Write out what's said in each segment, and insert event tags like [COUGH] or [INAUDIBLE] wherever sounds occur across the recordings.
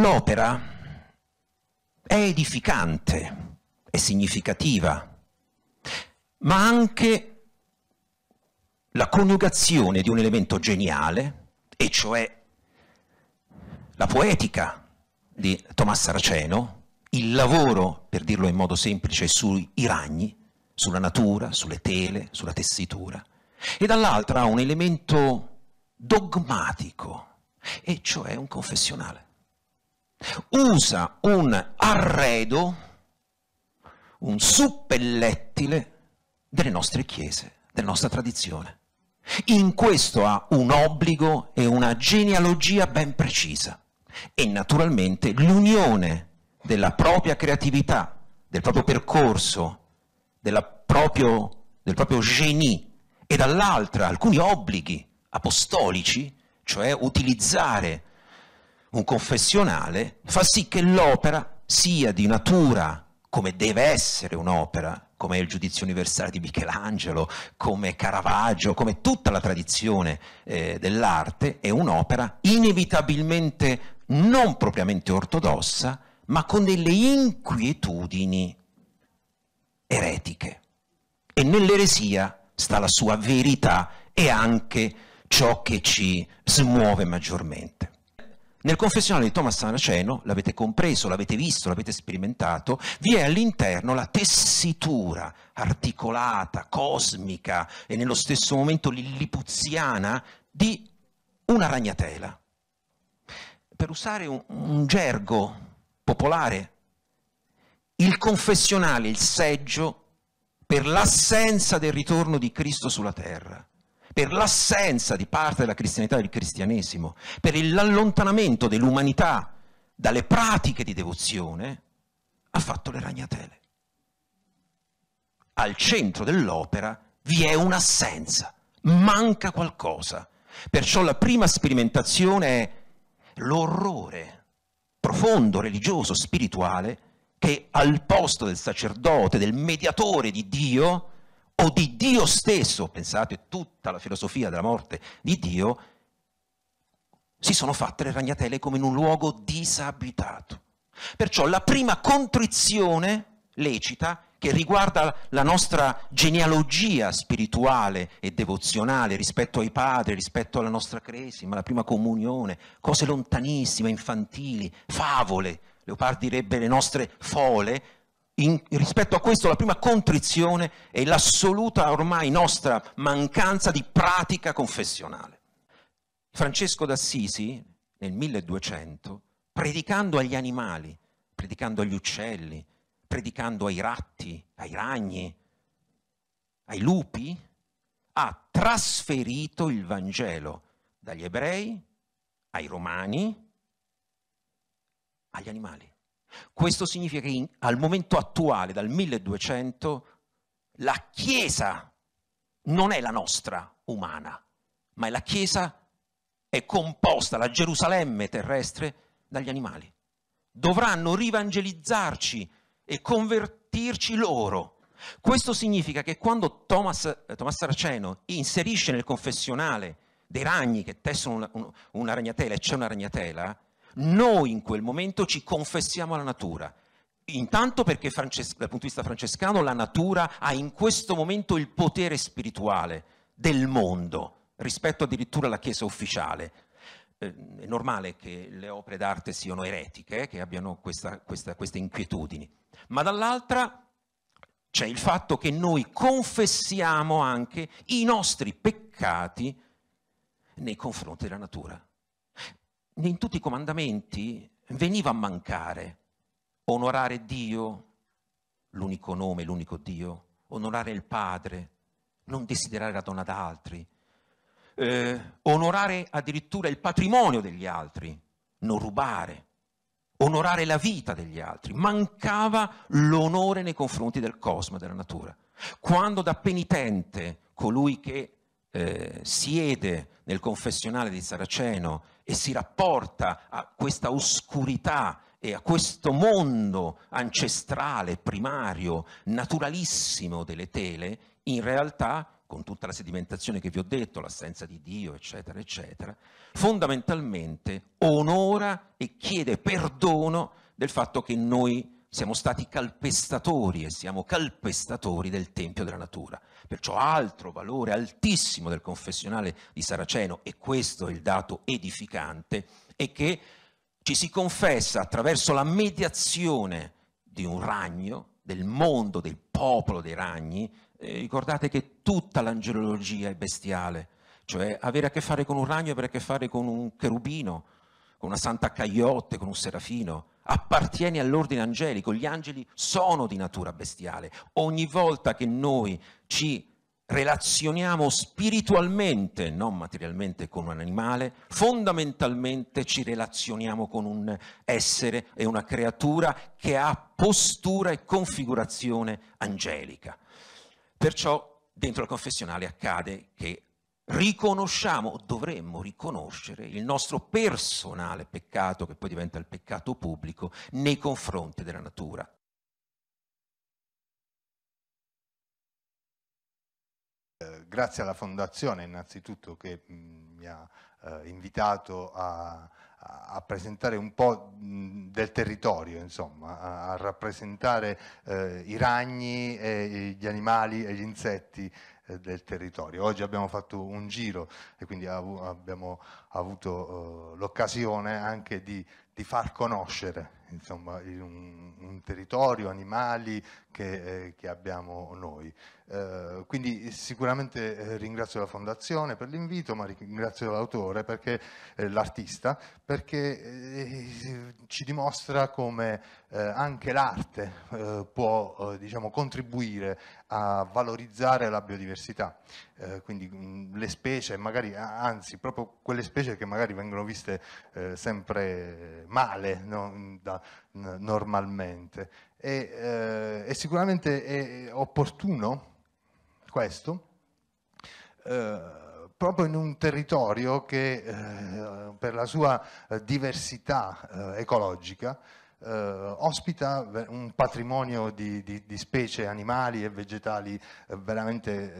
L'opera è edificante, è significativa, ma anche la coniugazione di un elemento geniale, e cioè la poetica di Tommaso Saraceno, il lavoro, per dirlo in modo semplice, sui ragni, sulla natura, sulle tele, sulla tessitura, e dall'altra un elemento dogmatico, e cioè un confessionale usa un arredo, un suppellettile delle nostre chiese, della nostra tradizione. In questo ha un obbligo e una genealogia ben precisa e naturalmente l'unione della propria creatività, del proprio percorso, proprio, del proprio genie e dall'altra alcuni obblighi apostolici, cioè utilizzare un confessionale, fa sì che l'opera sia di natura, come deve essere un'opera, come il giudizio universale di Michelangelo, come Caravaggio, come tutta la tradizione eh, dell'arte, è un'opera inevitabilmente non propriamente ortodossa, ma con delle inquietudini eretiche. E nell'eresia sta la sua verità e anche ciò che ci smuove maggiormente. Nel confessionale di Thomas Saraceno, l'avete compreso, l'avete visto, l'avete sperimentato, vi è all'interno la tessitura articolata, cosmica e nello stesso momento lillipuziana di una ragnatela. Per usare un, un gergo popolare, il confessionale, il seggio per l'assenza del ritorno di Cristo sulla terra per l'assenza di parte della cristianità e del cristianesimo, per l'allontanamento dell'umanità dalle pratiche di devozione, ha fatto le ragnatele. Al centro dell'opera vi è un'assenza, manca qualcosa. Perciò la prima sperimentazione è l'orrore profondo, religioso, spirituale, che al posto del sacerdote, del mediatore di Dio, o di Dio stesso, pensate tutta la filosofia della morte di Dio, si sono fatte le ragnatele come in un luogo disabitato. Perciò la prima contrizione lecita che riguarda la nostra genealogia spirituale e devozionale rispetto ai padri, rispetto alla nostra cresima, la prima comunione, cose lontanissime, infantili, favole, Leopard direbbe le nostre fole, in, rispetto a questo la prima contrizione è l'assoluta ormai nostra mancanza di pratica confessionale. Francesco d'Assisi nel 1200, predicando agli animali, predicando agli uccelli, predicando ai ratti, ai ragni, ai lupi, ha trasferito il Vangelo dagli ebrei ai romani, agli animali. Questo significa che in, al momento attuale, dal 1200, la Chiesa non è la nostra umana, ma è la Chiesa è composta, la Gerusalemme terrestre, dagli animali. Dovranno rivangelizzarci e convertirci loro. Questo significa che quando Thomas, Thomas Saraceno inserisce nel confessionale dei ragni che tessono una, una ragnatela e c'è una ragnatela, noi in quel momento ci confessiamo alla natura. Intanto perché Frances- dal punto di vista francescano la natura ha in questo momento il potere spirituale del mondo rispetto addirittura alla Chiesa ufficiale. Eh, è normale che le opere d'arte siano eretiche, eh, che abbiano questa, questa, queste inquietudini, ma dall'altra c'è il fatto che noi confessiamo anche i nostri peccati nei confronti della natura in tutti i comandamenti veniva a mancare onorare Dio, l'unico nome, l'unico Dio, onorare il Padre, non desiderare la donna da altri, eh, onorare addirittura il patrimonio degli altri, non rubare, onorare la vita degli altri. Mancava l'onore nei confronti del cosmo, della natura. Quando da penitente colui che eh, siede nel confessionale di Saraceno e si rapporta a questa oscurità e a questo mondo ancestrale, primario, naturalissimo delle tele, in realtà, con tutta la sedimentazione che vi ho detto, l'assenza di Dio, eccetera, eccetera, fondamentalmente onora e chiede perdono del fatto che noi siamo stati calpestatori e siamo calpestatori del tempio della natura. Perciò altro valore altissimo del confessionale di Saraceno, e questo è il dato edificante, è che ci si confessa attraverso la mediazione di un ragno, del mondo, del popolo dei ragni. E ricordate che tutta l'angelologia è bestiale, cioè avere a che fare con un ragno, avere a che fare con un cherubino, con una santa cagliotte, con un serafino appartieni all'ordine angelico, gli angeli sono di natura bestiale. Ogni volta che noi ci relazioniamo spiritualmente, non materialmente con un animale, fondamentalmente ci relazioniamo con un essere e una creatura che ha postura e configurazione angelica. Perciò dentro il confessionale accade che riconosciamo, dovremmo riconoscere il nostro personale peccato, che poi diventa il peccato pubblico, nei confronti della natura. Eh, grazie alla Fondazione innanzitutto che mi ha eh, invitato a, a presentare un po' del territorio, insomma, a rappresentare eh, i ragni, gli animali e gli insetti eh, del territorio. Oggi abbiamo fatto un giro e quindi abbiamo avuto eh, l'occasione anche di, di, far conoscere insomma, un, un, territorio, animali che, eh, che abbiamo noi. Eh, quindi sicuramente eh, ringrazio la Fondazione per l'invito, ma ringrazio l'autore, eh, l'artista, perché eh, ci dimostra come anche l'arte può diciamo, contribuire a valorizzare la biodiversità, quindi mh, mm, le specie, magari, anzi proprio quelle specie che magari vengono viste sempre male no? da, normalmente. E, eh, e, sicuramente è opportuno questo, eh, proprio in un territorio che eh, per la sua eh, diversità eh, ecologica eh, ospita un patrimonio di, di, di, specie animali e vegetali eh, veramente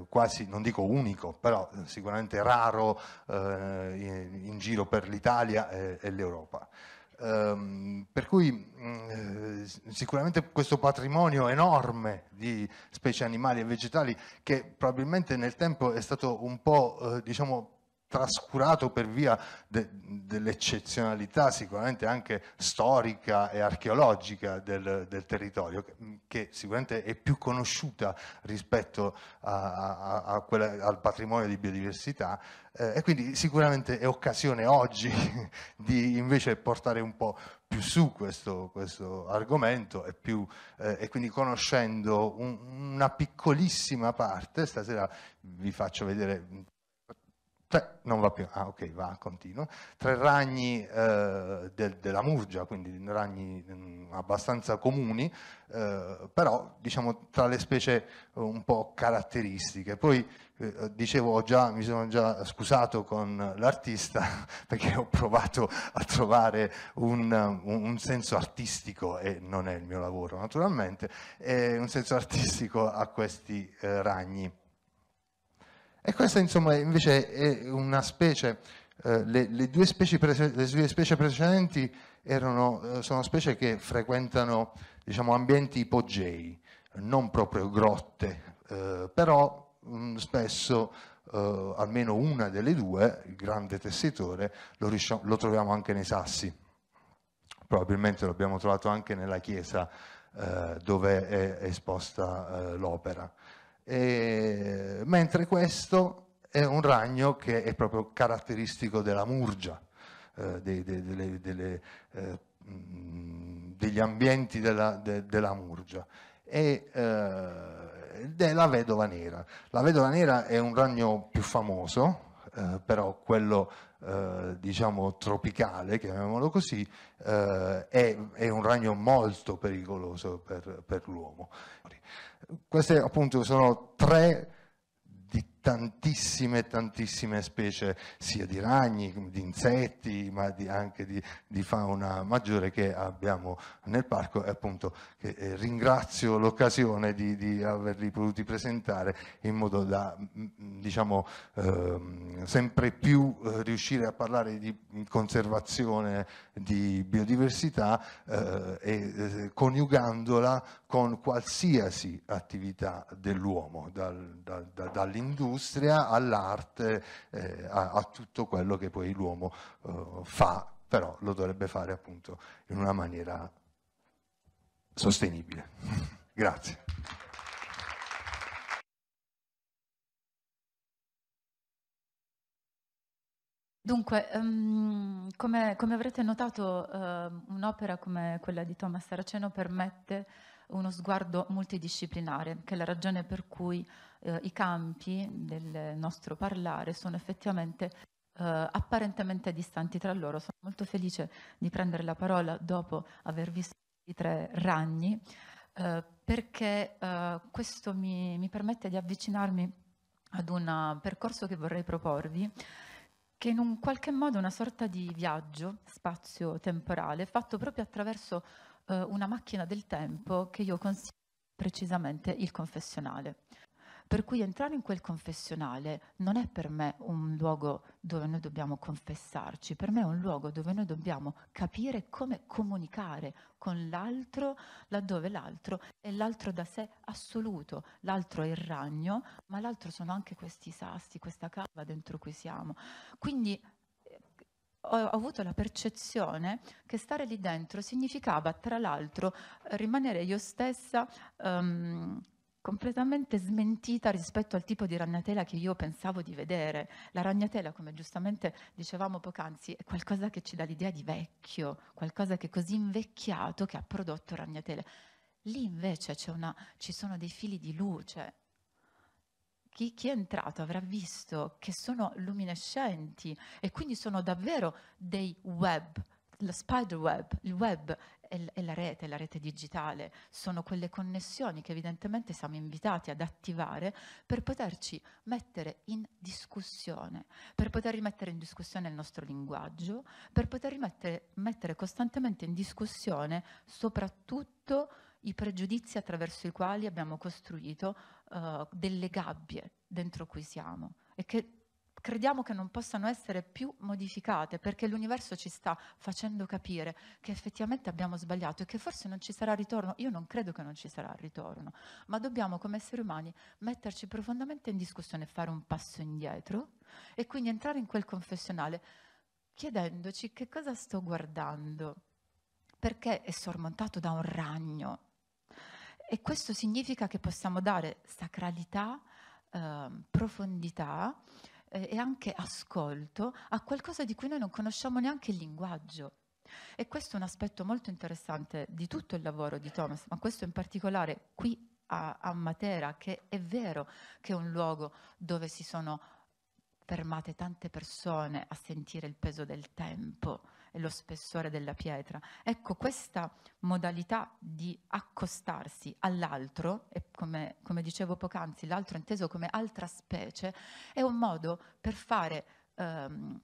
eh, quasi, non dico unico, però sicuramente raro in, in, giro per l'Italia e, e l'Europa. Um, per cui um, sicuramente questo patrimonio enorme di specie animali e vegetali che probabilmente nel tempo è stato un po' eh, diciamo, trascurato per via de, dell'eccezionalità sicuramente anche storica e archeologica del, del territorio, che, mm, che, sicuramente è più conosciuta rispetto a, a, a quella, al patrimonio di biodiversità eh, e quindi sicuramente è occasione oggi [LAUGHS] di invece portare un po' più su questo, questo argomento e, più, eh, e, quindi conoscendo un, una piccolissima parte, stasera vi faccio vedere mm, cioè, non va più, ah ok, va, continua. Tre ragni eh, del, della Murgia, quindi ragni mh, mm, abbastanza comuni, eh, però diciamo tra le specie eh, un po' caratteristiche. Poi eh, dicevo, già, mi sono già scusato con l'artista [LAUGHS] perché ho provato a trovare un, un, un, senso artistico, e non è il mio lavoro naturalmente, eh, un senso artistico a questi eh, ragni. E questa insomma invece è una specie, eh, le, le, due specie le, due specie precedenti erano, eh, sono specie che frequentano diciamo, ambienti ipogei, non proprio grotte, eh, però mh, mm, spesso eh, almeno una delle due, il grande tessitore, lo, lo troviamo anche nei sassi. Probabilmente l'abbiamo trovato anche nella chiesa eh, dove è esposta l'opera eh, mentre questo è un ragno che è proprio caratteristico della murgia, eh, dei, dei, delle, delle, eh, degli ambienti della, de, della murgia. E, eh, è la vedova nera. La vedova nera è un ragno più famoso, Uh, però quello uh, diciamo tropicale, chiamiamolo così, uh, è, è, un ragno molto pericoloso per, per l'uomo. Queste appunto sono tre tantissime, tantissime specie sia di ragni, di insetti, ma di, anche di, di, fauna maggiore che abbiamo nel parco e appunto eh, ringrazio l'occasione di, di, averli potuti presentare in modo da mm, mm, diciamo eh, sempre più eh, riuscire a parlare di conservazione di biodiversità eh, e eh, coniugandola con qualsiasi attività dell'uomo, dal, da, da, dall'industria all'industria, all'arte, eh, a, a, tutto quello che poi l'uomo eh, fa, però lo dovrebbe fare appunto in una maniera sostenibile. [LAUGHS] Grazie. Dunque, um, come, come, avrete notato, uh, un'opera come quella di Thomas Saraceno permette uno sguardo multidisciplinare, che è la ragione per cui eh, i campi del nostro parlare sono effettivamente eh, apparentemente distanti tra loro. Sono molto felice di prendere la parola dopo aver visto i tre ragni, eh, perché eh, questo mi, mi permette di avvicinarmi ad un percorso che vorrei proporvi che in un qualche modo è una sorta di viaggio spazio-temporale fatto proprio attraverso eh, una macchina del tempo che io considero precisamente il confessionale. Per cui entrare in quel confessionale non è per me un luogo dove noi dobbiamo confessarci, per me è un luogo dove noi dobbiamo capire come comunicare con l'altro, laddove l'altro è l'altro da sé assoluto, l'altro è il ragno, ma l'altro sono anche questi sassi, questa cava dentro cui siamo. Quindi eh, ho avuto la percezione che stare lì dentro significava, tra l'altro, rimanere io stessa um, completamente smentita rispetto al tipo di ragnatela che io pensavo di vedere. La ragnatela, come giustamente dicevamo poc'anzi, è qualcosa che ci dà l'idea di vecchio, qualcosa che è così invecchiato che ha prodotto ragnatele. Lì invece una, ci sono dei fili di luce. Chi, chi è entrato avrà visto che sono luminescenti e quindi sono davvero dei web, lo spider web, il web è la rete, la rete digitale, sono quelle connessioni che evidentemente siamo invitati ad attivare per poterci mettere in discussione, per poter rimettere in discussione il nostro linguaggio, per poter rimettere, mettere costantemente in discussione soprattutto i pregiudizi attraverso i quali abbiamo costruito uh, delle gabbie dentro cui siamo e che crediamo che non possano essere più modificate perché l'universo ci sta facendo capire che effettivamente abbiamo sbagliato e che forse non ci sarà ritorno. Io non credo che non ci sarà ritorno, ma dobbiamo come esseri umani metterci profondamente in discussione, fare un passo indietro e quindi entrare in quel confessionale chiedendoci che cosa sto guardando, perché è sormontato da un ragno. E questo significa che possiamo dare sacralità, eh, profondità eh, e anche ascolto a qualcosa di cui noi non conosciamo neanche il linguaggio. E questo è un aspetto molto interessante di tutto il lavoro di Thomas, ma questo in particolare qui a, a Matera, che è vero che è un luogo dove si sono fermate tante persone a sentire il peso del tempo, e lo spessore della pietra. Ecco, questa modalità di accostarsi all'altro, e come, come dicevo poc'anzi, l'altro inteso come altra specie, è un modo per fare ehm,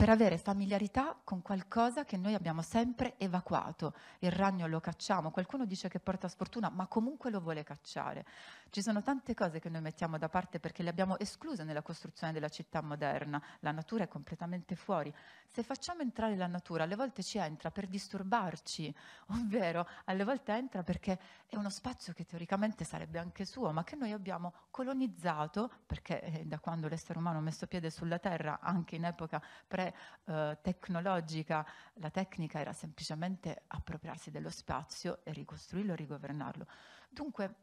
per avere familiarità con qualcosa che noi abbiamo sempre evacuato. Il ragno lo cacciamo, qualcuno dice che porta sfortuna, ma comunque lo vuole cacciare. Ci sono tante cose che noi mettiamo da parte perché le abbiamo escluse nella costruzione della città moderna, la natura è completamente fuori. Se facciamo entrare la natura, alle volte ci entra per disturbarci, [LAUGHS] ovvero alle volte entra perché è uno spazio che teoricamente sarebbe anche suo, ma che noi abbiamo colonizzato, perché eh, da quando l'essere umano ha messo piede sulla Terra, anche in epoca pre eh, tecnologica, la tecnica era semplicemente appropriarsi dello spazio e ricostruirlo e rigovernarlo. Dunque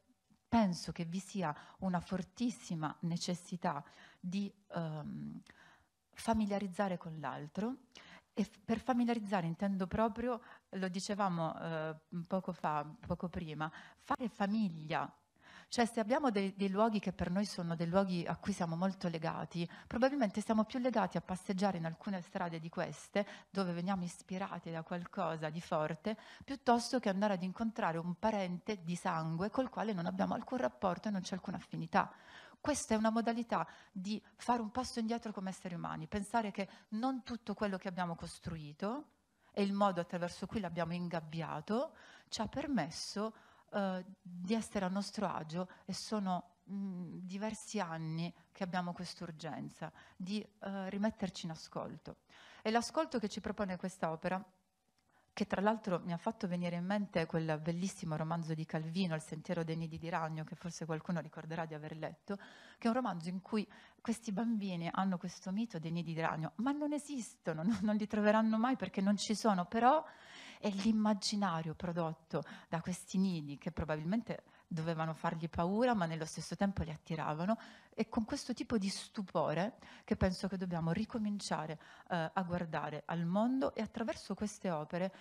penso che vi sia una fortissima necessità di ehm, familiarizzare con l'altro e per familiarizzare intendo proprio, lo dicevamo eh, poco fa, poco prima, fare famiglia cioè se abbiamo dei, dei luoghi che per noi sono dei luoghi a cui siamo molto legati, probabilmente siamo più legati a passeggiare in alcune strade di queste, dove veniamo ispirati da qualcosa di forte, piuttosto che andare ad incontrare un parente di sangue col quale non abbiamo alcun rapporto e non c'è alcuna affinità. Questa è una modalità di fare un passo indietro come esseri umani, pensare che non tutto quello che abbiamo costruito e il modo attraverso cui l'abbiamo ingabbiato ci ha permesso eh, di essere a nostro agio e sono mm, diversi anni che abbiamo questa urgenza di eh, rimetterci in ascolto. E l'ascolto che ci propone questa opera che tra l'altro mi ha fatto venire in mente quel bellissimo romanzo di Calvino, Il sentiero dei nidi di ragno, che forse qualcuno ricorderà di aver letto, che è un romanzo in cui questi bambini hanno questo mito dei nidi di ragno, ma non esistono, non, [LAUGHS] non li troveranno mai perché non ci sono, però e l'immaginario prodotto da questi nidi che probabilmente dovevano fargli paura ma nello stesso tempo li attiravano e con questo tipo di stupore che penso che dobbiamo ricominciare eh, a guardare al mondo e attraverso queste opere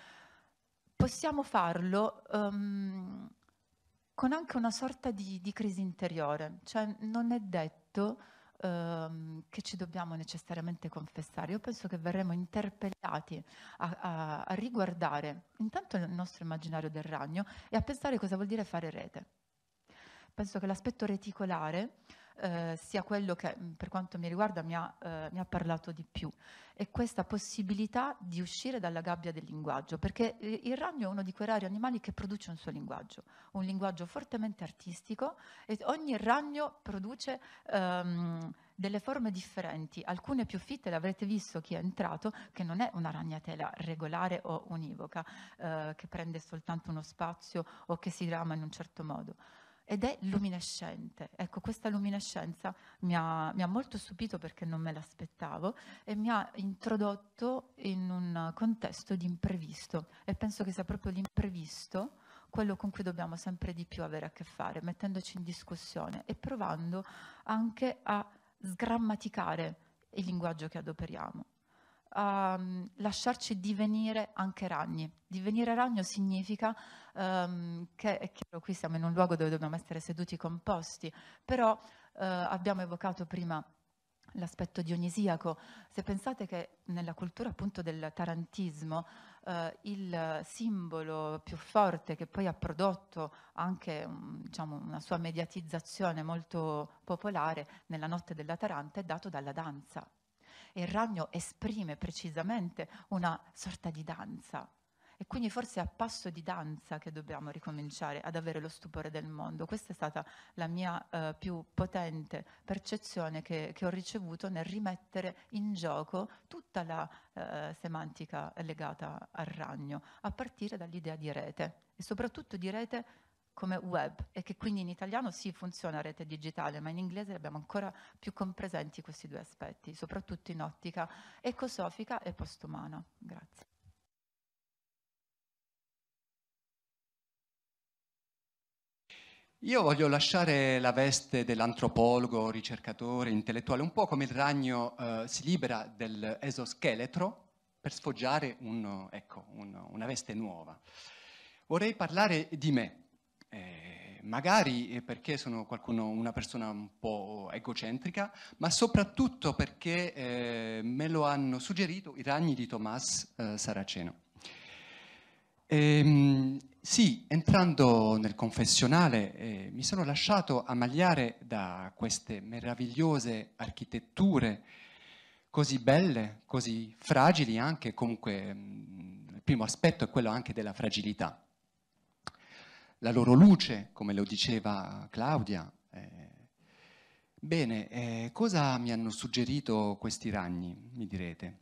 possiamo farlo um, con anche una sorta di, di crisi interiore, cioè non è detto ehm, che ci dobbiamo necessariamente confessare. Io penso che verremo interpellati a, a, a riguardare intanto il nostro immaginario del ragno e a pensare cosa vuol dire fare rete. Penso che l'aspetto reticolare eh, sia quello che mm, per quanto mi riguarda mi ha, eh, mi ha, parlato di più, è questa possibilità di uscire dalla gabbia del linguaggio, perché eh, il ragno è uno di quei rari animali che produce un suo linguaggio, un linguaggio fortemente artistico e ogni ragno produce... Ehm, delle forme differenti, alcune più fitte, le avrete visto chi è entrato, che non è una ragnatela regolare o univoca, eh, che prende soltanto uno spazio o che si rama in un certo modo ed è luminescente. Ecco, questa luminescenza mi ha, mi ha molto stupito perché non me l'aspettavo e mi ha introdotto in un contesto di imprevisto e penso che sia proprio l'imprevisto quello con cui dobbiamo sempre di più avere a che fare, mettendoci in discussione e provando anche a sgrammaticare il linguaggio che adoperiamo um, lasciarci divenire anche ragni. Divenire ragno significa um, che, è chiaro, qui siamo in un luogo dove dobbiamo essere seduti composti, però uh, abbiamo evocato prima l'aspetto dionisiaco. Se pensate che nella cultura appunto del tarantismo eh, il simbolo più forte che poi ha prodotto anche mm, diciamo, una sua mediatizzazione molto popolare nella notte della Taranta è dato dalla danza, e il ragno esprime precisamente una sorta di danza. E quindi forse è a passo di danza che dobbiamo ricominciare ad avere lo stupore del mondo. Questa è stata la mia eh, più potente percezione che, che, ho ricevuto nel rimettere in gioco tutta la eh, semantica legata al ragno, a partire dall'idea di rete e soprattutto di rete come web e che quindi in italiano sì funziona rete digitale, ma in inglese abbiamo ancora più compresenti questi due aspetti, soprattutto in ottica ecosofica e postumana. Grazie. Io voglio lasciare la veste dell'antropologo, ricercatore, intellettuale, un po' come il ragno eh, si libera dell'esoscheletro per sfoggiare un, ecco, un, una veste nuova. Vorrei parlare di me, eh, magari eh, perché sono qualcuno, una persona un po' egocentrica, ma soprattutto perché eh, me lo hanno suggerito i ragni di Tomas eh, Saraceno. E, ehm, sì, entrando nel confessionale eh, mi sono lasciato amagliare da queste meravigliose architetture così belle, così fragili anche, comunque mh, mm, il primo aspetto è quello anche della fragilità la loro luce, come lo diceva Claudia. Eh. Bene, eh, cosa mi hanno suggerito questi ragni, mi direte?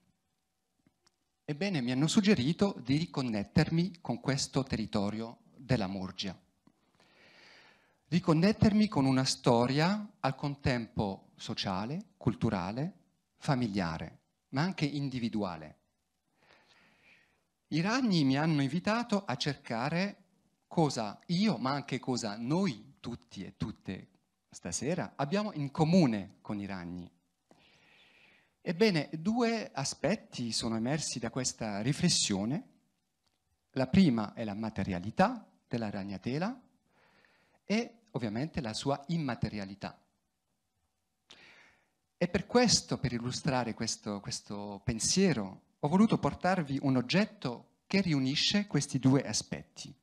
Ebbene, mi hanno suggerito di riconnettermi con questo territorio della Murgia, riconnettermi con una storia al contempo sociale, culturale, familiare, ma anche individuale. I ragni mi hanno invitato a cercare cosa io, ma anche cosa noi tutti e tutte stasera abbiamo in comune con i ragni. Ebbene, due aspetti sono emersi da questa riflessione. La prima è la materialità della ragnatela e ovviamente la sua immaterialità. E per questo, per illustrare questo, questo pensiero, ho voluto portarvi un oggetto che riunisce questi due aspetti.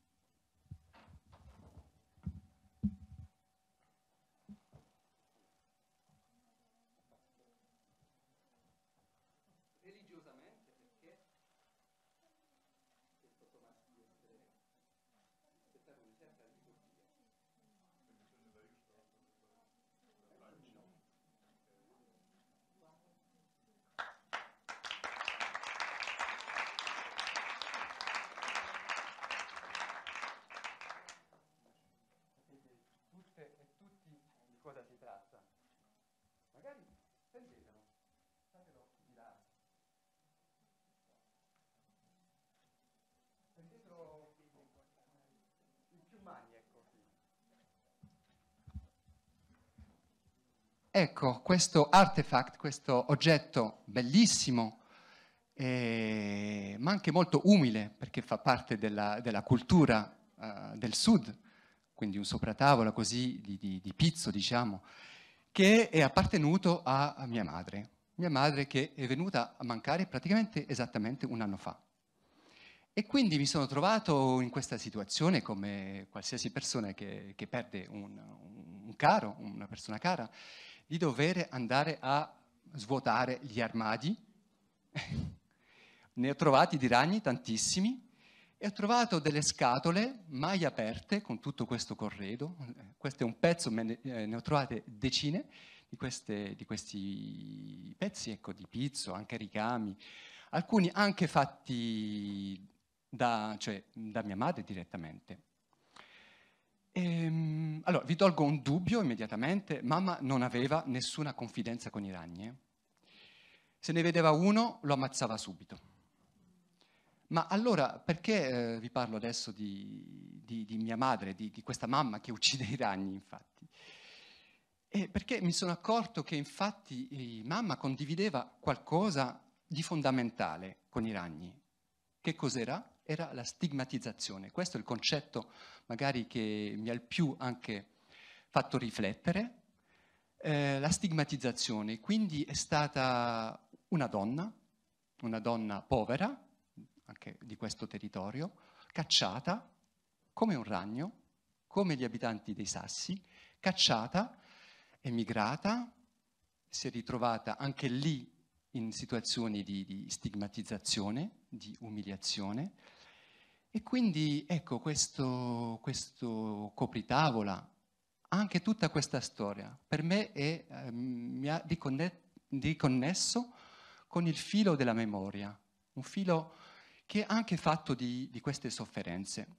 Sentitelo, fatelo di là. Sentitelo in più mani, ecco qui. Ecco, questo artefact, questo oggetto bellissimo, eh, ma anche molto umile, perché fa parte della, della cultura eh, del sud, quindi un sopratavola così di, di, di pizzo, diciamo, che è appartenuto a, mia madre, mia madre che è venuta a mancare praticamente esattamente un anno fa. E quindi mi sono trovato in questa situazione come qualsiasi persona che, che perde un, un, caro, una persona cara, di dover andare a svuotare gli armadi. [LAUGHS] ne ho trovati di ragni tantissimi, e ho trovato delle scatole mai aperte con tutto questo corredo, questo è un pezzo, ne, eh, ne ho trovate decine di, queste, di questi pezzi ecco, di pizzo, anche ricami, alcuni anche fatti da, cioè, da mia madre direttamente. Ehm, allora, vi tolgo un dubbio immediatamente, mamma non aveva nessuna confidenza con i ragni. Eh? Se ne vedeva uno, lo ammazzava subito ma allora perché eh, vi parlo adesso di, di, di mia madre, di, di, questa mamma che uccide i ragni, infatti? E perché mi sono accorto che infatti mamma condivideva qualcosa di fondamentale con i ragni. Che cos'era? Era la stigmatizzazione. Questo è il concetto magari che mi ha il più anche fatto riflettere. Eh, la stigmatizzazione, quindi è stata una donna, una donna povera, anche di questo territorio, cacciata come un ragno, come gli abitanti dei sassi, cacciata, emigrata, si è ritrovata anche lì in situazioni di, di stigmatizzazione, di umiliazione. E quindi ecco questo, questo copritavola, anche tutta questa storia, per me è, eh, mi ha riconnesso con il filo della memoria, un filo che è anche fatto di, di queste sofferenze.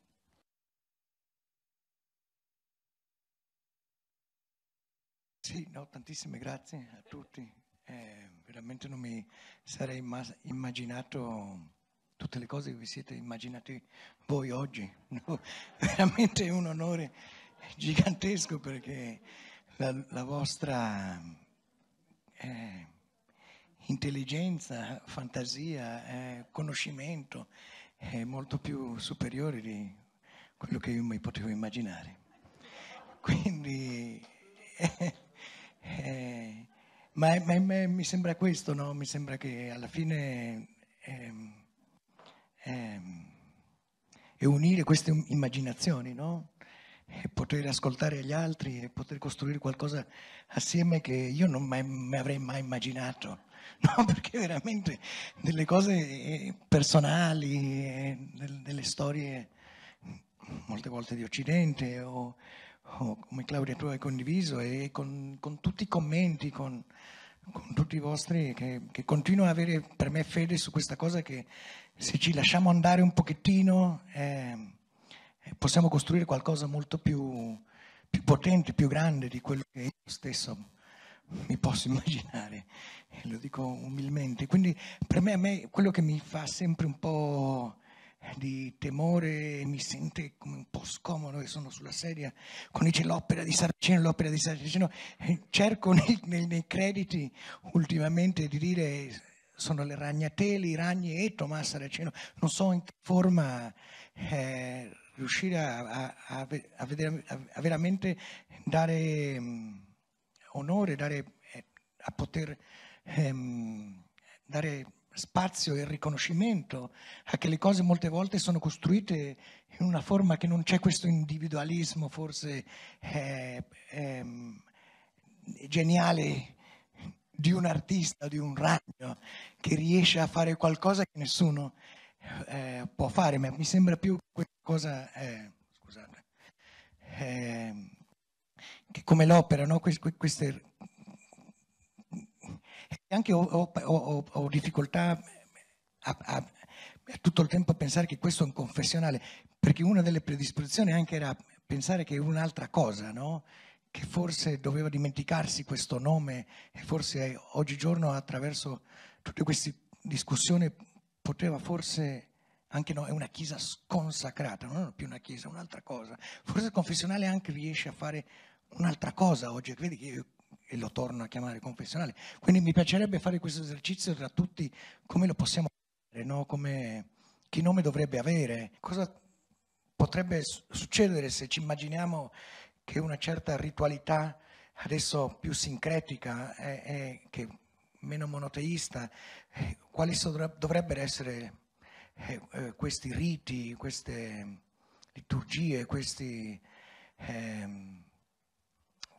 Sì, no, tantissime grazie a tutti. Eh, veramente non mi sarei mai immaginato tutte le cose che vi siete immaginati voi oggi. [LAUGHS] No? Veramente un onore gigantesco perché la, la vostra eh, intelligenza, fantasia, eh, conoscimento eh, molto più superiore di quello che io mi potevo immaginare. Quindi, [LAUGHS] eh, ma, ma, ma, mi sembra questo, no? mi sembra che alla fine ehm, ehm, è unire queste immaginazioni, no? e poter ascoltare gli altri e poter costruire qualcosa assieme che io non mi avrei mai immaginato. [LAUGHS] no, perché veramente delle cose eh, personali, eh, delle storie molte volte di Occidente o, o come Claudia tu hai condiviso e con, con tutti i commenti, con, con tutti i vostri che, che continuo a avere per me fede su questa cosa che se ci lasciamo andare un pochettino eh, possiamo costruire qualcosa molto più, più potente, più grande di quello che io stesso mi posso immaginare, lo dico umilmente. Quindi per me, me quello che mi fa sempre un po' di temore, mi sente come un po' scomodo che sono sulla sedia, quando dice l'opera di Saraceno, l'opera di Saraceno, eh, cerco [LAUGHS] nei, nei, nei crediti ultimamente di dire sono le ragnateli, i ragni e Tommaso Saraceno, non so in che forma eh, riuscire a, a, a, a, veramente dare mm, onore, dare, eh, a poter ehm, dare spazio e riconoscimento a che le cose molte volte sono costruite in una forma che non c'è questo individualismo forse eh, ehm, geniale di un artista, di un ragno che riesce a fare qualcosa che nessuno eh, può fare, ma mi sembra più qualcosa, eh, scusate, eh, che come l'opera, no? queste, queste... anche ho, ho, ho, ho difficoltà a, a, tutto il tempo a pensare che questo è un confessionale, perché una delle predisposizioni anche era pensare che è un'altra cosa, no? che forse doveva dimenticarsi questo nome e forse oggigiorno attraverso tutte queste discussioni poteva forse anche no, è una chiesa sconsacrata, non è più una chiesa, è un'altra cosa. Forse il confessionale anche riesce a fare un'altra cosa oggi, vedi che io, e lo torno a chiamare confessionale, quindi mi piacerebbe fare questo esercizio tra tutti, come lo possiamo fare, no? come, che nome dovrebbe avere, cosa potrebbe succedere se ci immaginiamo che una certa ritualità adesso più sincretica, è, è che meno monoteista, eh, quali so, dovrebbero essere eh, eh, questi riti, queste liturgie, questi... Ehm,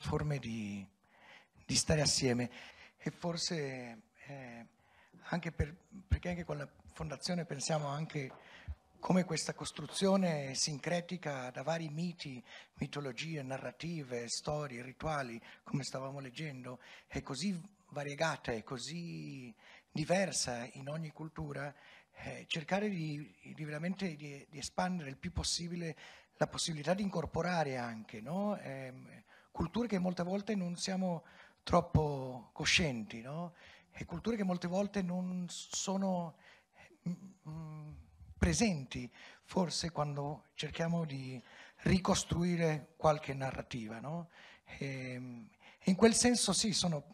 forme di, di stare assieme e forse eh, anche per, perché anche con la fondazione pensiamo anche come questa costruzione sincretica da vari miti, mitologie, narrative, storie, rituali, come stavamo leggendo, è così variegata e così diversa in ogni cultura, eh, cercare di, di veramente di, di, espandere il più possibile la possibilità di incorporare anche no? eh, culture che molte volte non siamo troppo coscienti, no? e culture che molte volte non sono mm, mm, presenti, forse quando cerchiamo di ricostruire qualche narrativa. No? E, mm, in quel senso sì, sono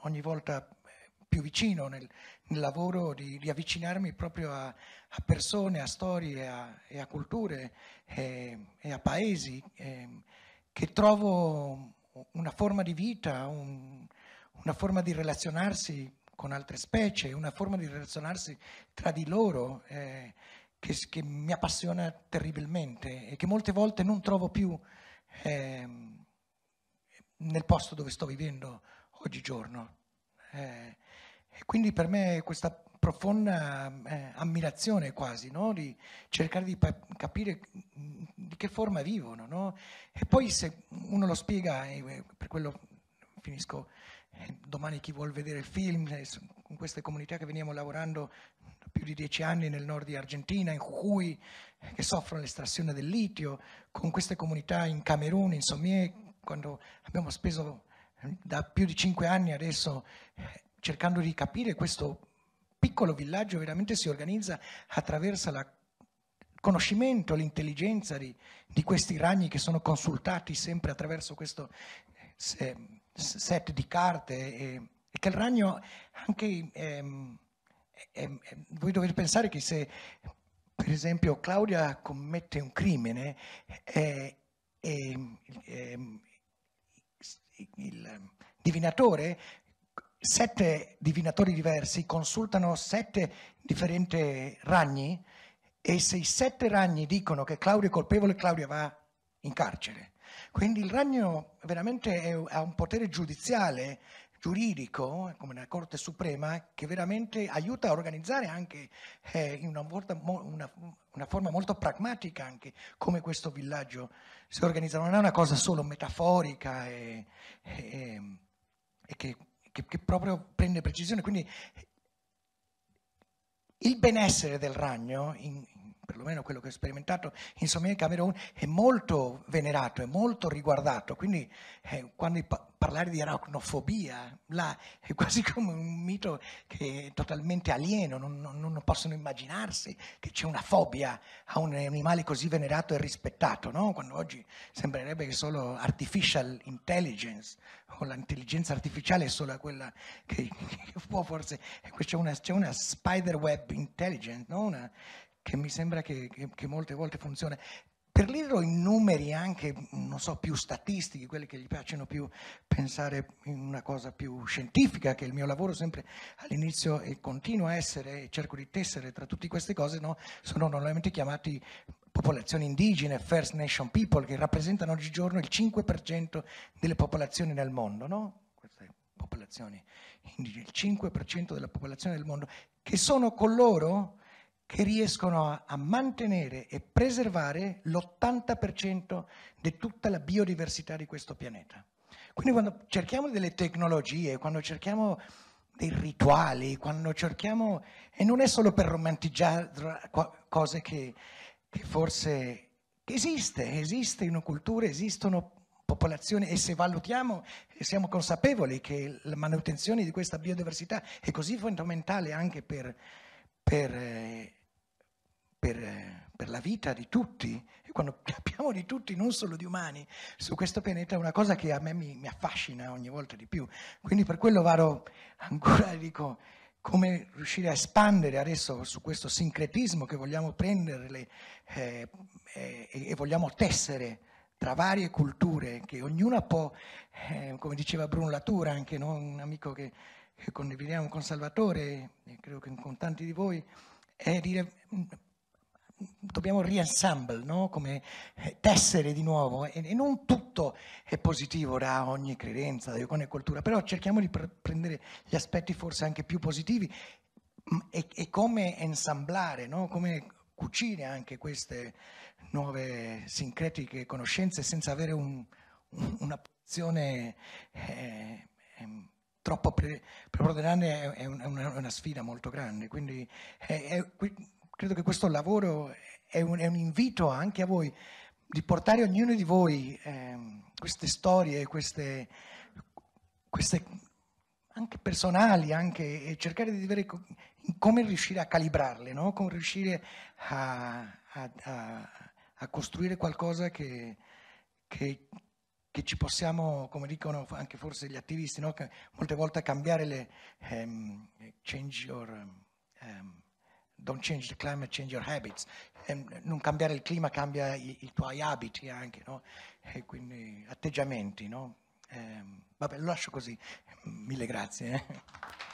ogni volta eh, più vicino nel, nel lavoro di, di, avvicinarmi proprio a, a persone, a storie a, e a culture e, e a paesi e, ehm, che trovo una forma di vita, un, una forma di relazionarsi con altre specie, una forma di relazionarsi tra di loro eh, che, che, mi appassiona terribilmente e che molte volte non trovo più eh, nel posto dove sto vivendo oggigiorno. Eh, e quindi per me questa profonda eh, ammirazione quasi, no? di cercare di pa- capire mm, di che forma vivono. No? E poi se uno lo spiega, per quello finisco eh, domani chi vuol vedere il film, con eh, queste comunità che veniamo lavorando da più di dieci anni nel nord di Argentina, in Jujuy, eh, che soffrono l'estrazione del litio, con queste comunità in Camerun, in Somier, quando abbiamo speso da più di cinque anni adesso cercando di capire questo piccolo villaggio veramente si organizza, attraverso la conoscimento, l'intelligenza di, di, questi ragni che sono consultati sempre attraverso questo eh, set di carte e, e, che il ragno anche... Ehm, ehm, ehm, voi dovete pensare che se per esempio Claudia commette un crimine eh, e eh, eh, il divinatore sette divinatori diversi consultano sette differenti ragni e se i sette ragni dicono che Claudio è colpevole, Claudio va in carcere. Quindi il ragno veramente è, ha un potere giudiziale, giuridico, eh, come la Corte Suprema, che veramente aiuta a organizzare anche eh, in una, volta, una, una, forma molto pragmatica anche come questo villaggio si organizza. Non è una cosa solo metaforica e, e, e che, che, che proprio prende precisione. Quindi il benessere del ragno, in, perlomeno quello che ho sperimentato in Sommelia Camerun, è molto venerato, è molto riguardato. Quindi eh, quando pa- parlare di arachnofobia là, è quasi come un mito che è totalmente alieno, non, non, non possono immaginarsi che c'è una fobia a un animale così venerato e rispettato, no? quando oggi sembrerebbe che solo artificial intelligence o l'intelligenza artificiale è solo quella che, [LAUGHS] che può forse... Eh, c'è una, c'è una spider web intelligence, no? una, che mi sembra che, che, che molte volte funziona. Per dirlo in numeri anche, non so, più statistici, quelli che gli piacciono più pensare in una cosa più scientifica, che il mio lavoro sempre all'inizio e continua a essere, e cerco di tessere tra tutte queste cose, no? sono normalmente chiamati popolazioni indigene, First Nation people, che rappresentano oggigiorno il 5% delle popolazioni nel mondo, no? Queste popolazioni indigene, il 5% della popolazione del mondo, che sono coloro che riescono a, a mantenere e preservare l'80% di tutta la biodiversità di questo pianeta. Quindi quando cerchiamo delle tecnologie, quando cerchiamo dei rituali, quando cerchiamo, e non è solo per romanticizzare cose che, che forse esiste, esiste in una cultura, esistono popolazioni e se valutiamo e siamo consapevoli che la manutenzione di questa biodiversità è così fondamentale anche per, per eh, per, per, la vita di tutti, e quando parliamo [LAUGHS] di tutti, non solo di umani, su questo pianeta è una cosa che a me mi, mi affascina ogni volta di più. Quindi per quello vado ancora, [LAUGHS] dico, come riuscire a espandere adesso su questo sincretismo che vogliamo prendere eh, eh, e vogliamo tessere tra varie culture, che ognuna può, eh, come diceva Bruno Latour, anche no? un amico che, che, condividiamo con Salvatore, e credo che con tanti di voi, è dire dobbiamo reassemble, no? come eh, tessere di nuovo, e, e, non tutto è positivo da ogni credenza, da ogni cultura, però cerchiamo di pr- prendere gli aspetti forse anche più positivi mm, e, e come ensamblare, no? come cucire anche queste nuove sincretiche conoscenze senza avere un, una posizione... Eh, ehm, troppo pre- preponderante è, una, è una sfida molto grande, quindi eh, è, è, credo che questo lavoro è un, è un invito anche a voi di portare ognuno di voi eh, queste storie, queste, queste, anche personali, anche, e cercare di vedere come riuscire a calibrarle, no? come riuscire a, a, a, a costruire qualcosa che, che, che, ci possiamo, come dicono anche forse gli attivisti, no? molte volte cambiare le um, change your... Um, don't change the climate, change your habits. E non cambiare il clima cambia i, i tuoi abiti anche, no? E quindi atteggiamenti, no? Eh, vabbè, lo lascio così. Mille grazie. Eh.